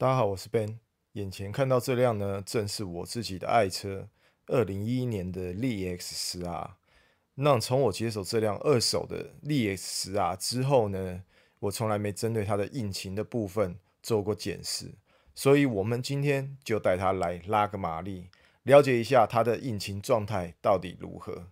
大家好，我是 Ben，眼前看到这辆呢，正是我自己的爱车，二零一一年的力 X 十啊。那从我接手这辆二手的力 X 十啊之后呢，我从来没针对它的引擎的部分做过检视，所以我们今天就带它来拉个马力，了解一下它的引擎状态到底如何。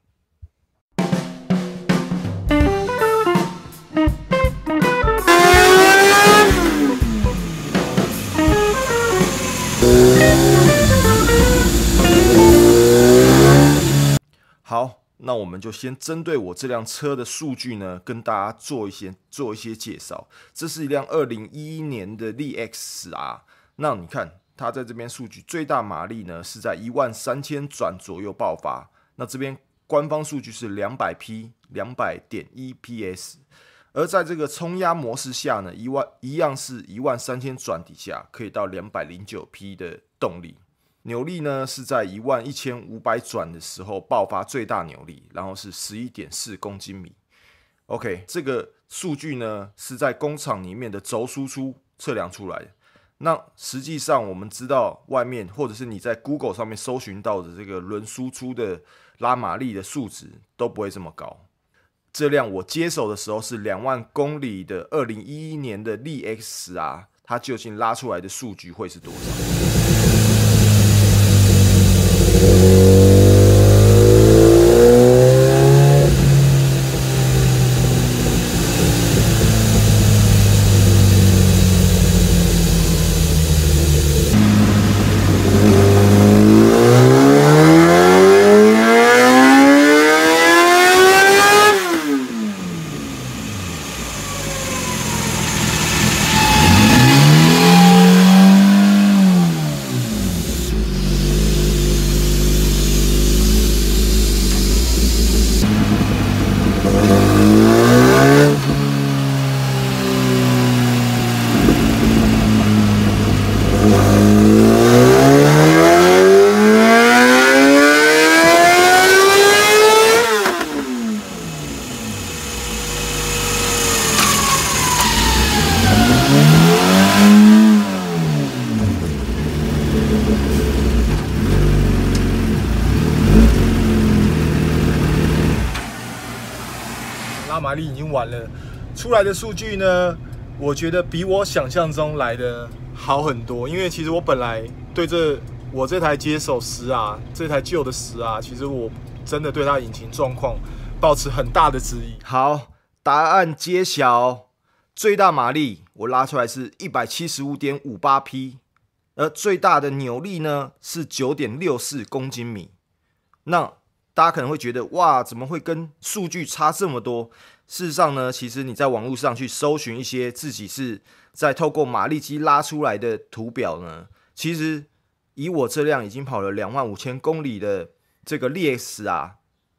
我们就先针对我这辆车的数据呢，跟大家做一些做一些介绍。这是一辆2011年的 l x r 那你看，它在这边数据最大马力呢是在13000转左右爆发。那这边官方数据是200匹，200.1PS。而在这个冲压模式下呢，一万一样是一万三千转底下可以到2 0零九9匹的动力。扭力呢是在一万一千五百转的时候爆发最大扭力，然后是十一点四公斤米。OK，这个数据呢是在工厂里面的轴输出测量出来的。那实际上我们知道，外面或者是你在 Google 上面搜寻到的这个轮输出的拉马力的数值都不会这么高。这辆我接手的时候是两万公里的二零一一年的力 x 啊，它究竟拉出来的数据会是多少？拉马力已经完了，出来的数据呢？我觉得比我想象中来的好很多，因为其实我本来对这我这台接手十啊，这台旧的十啊，其实我真的对它引擎状况保持很大的质疑。好，答案揭晓，最大马力我拉出来是一百七十五点五八匹，而最大的扭力呢是九点六四公斤米。那大家可能会觉得哇，怎么会跟数据差这么多？事实上呢，其实你在网络上去搜寻一些自己是在透过马力机拉出来的图表呢，其实以我这辆已经跑了两万五千公里的这个烈 X 啊，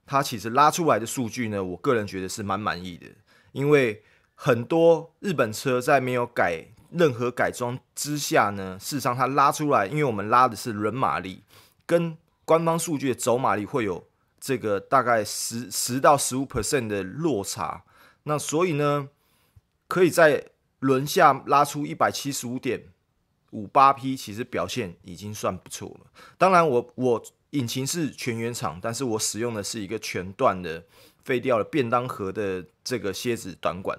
它其实拉出来的数据呢，我个人觉得是蛮满意的，因为很多日本车在没有改任何改装之下呢，事实上它拉出来，因为我们拉的是轮马力，跟官方数据的走马力会有。这个大概十十到十五 percent 的落差，那所以呢，可以在轮下拉出一百七十五点五八 p，其实表现已经算不错了。当然，我我引擎是全原厂，但是我使用的是一个全段的废掉的便当盒的这个蝎子短管，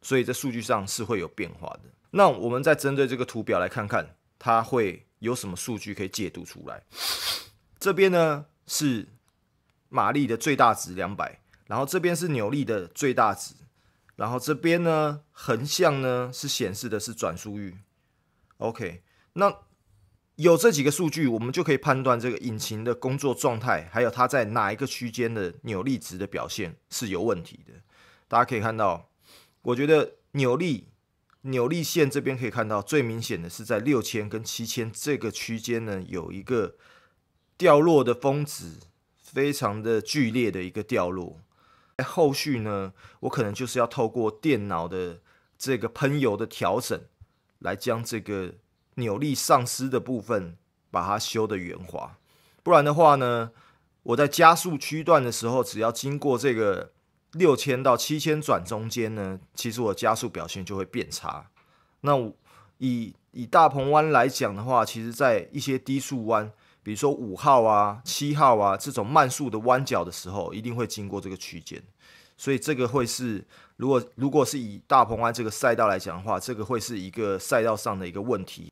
所以这数据上是会有变化的。那我们再针对这个图表来看看，它会有什么数据可以解读出来？这边呢是。马力的最大值两百，然后这边是扭力的最大值，然后这边呢，横向呢是显示的是转速域。OK，那有这几个数据，我们就可以判断这个引擎的工作状态，还有它在哪一个区间的扭力值的表现是有问题的。大家可以看到，我觉得扭力扭力线这边可以看到最明显的是在六千跟七千这个区间呢有一个掉落的峰值。非常的剧烈的一个掉落，后续呢，我可能就是要透过电脑的这个喷油的调整，来将这个扭力丧失的部分把它修的圆滑，不然的话呢，我在加速区段的时候，只要经过这个六千到七千转中间呢，其实我加速表现就会变差。那以以大鹏湾来讲的话，其实在一些低速弯。比如说五号啊、七号啊这种慢速的弯角的时候，一定会经过这个区间，所以这个会是如果如果是以大鹏湾这个赛道来讲的话，这个会是一个赛道上的一个问题。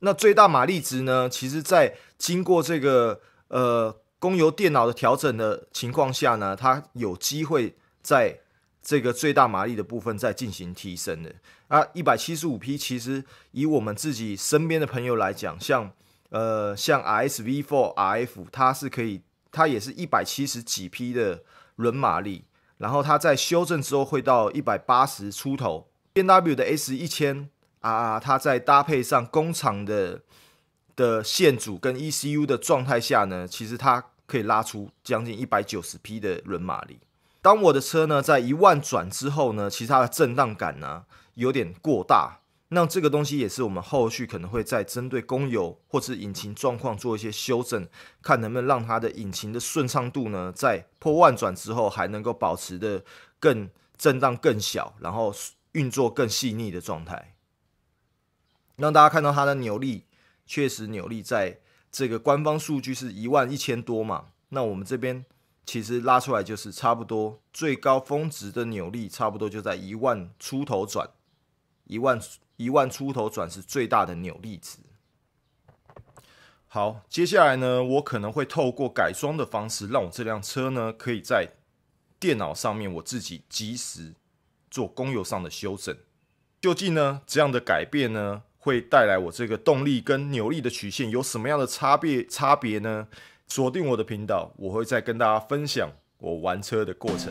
那最大马力值呢？其实，在经过这个呃，供油电脑的调整的情况下呢，它有机会在这个最大马力的部分再进行提升的。啊，一百七十五匹，其实以我们自己身边的朋友来讲，像。呃，像 R S V4 R F，它是可以，它也是一百七十几匹的轮马力，然后它在修正之后会到一百八十出头。B W 的 S 一千啊，它在搭配上工厂的的线组跟 E C U 的状态下呢，其实它可以拉出将近一百九十匹的轮马力。当我的车呢在一万转之后呢，其实它的震荡感呢有点过大。那这个东西也是我们后续可能会再针对公有或是引擎状况做一些修正，看能不能让它的引擎的顺畅度呢，在破万转之后还能够保持的更震荡更小，然后运作更细腻的状态，让大家看到它的扭力，确实扭力在这个官方数据是一万一千多嘛，那我们这边其实拉出来就是差不多最高峰值的扭力差不多就在一万出头转。一万一万出头转是最大的扭力值。好，接下来呢，我可能会透过改装的方式，让我这辆车呢，可以在电脑上面我自己及时做供油上的修正。究竟呢，这样的改变呢，会带来我这个动力跟扭力的曲线有什么样的差别？差别呢？锁定我的频道，我会再跟大家分享我玩车的过程。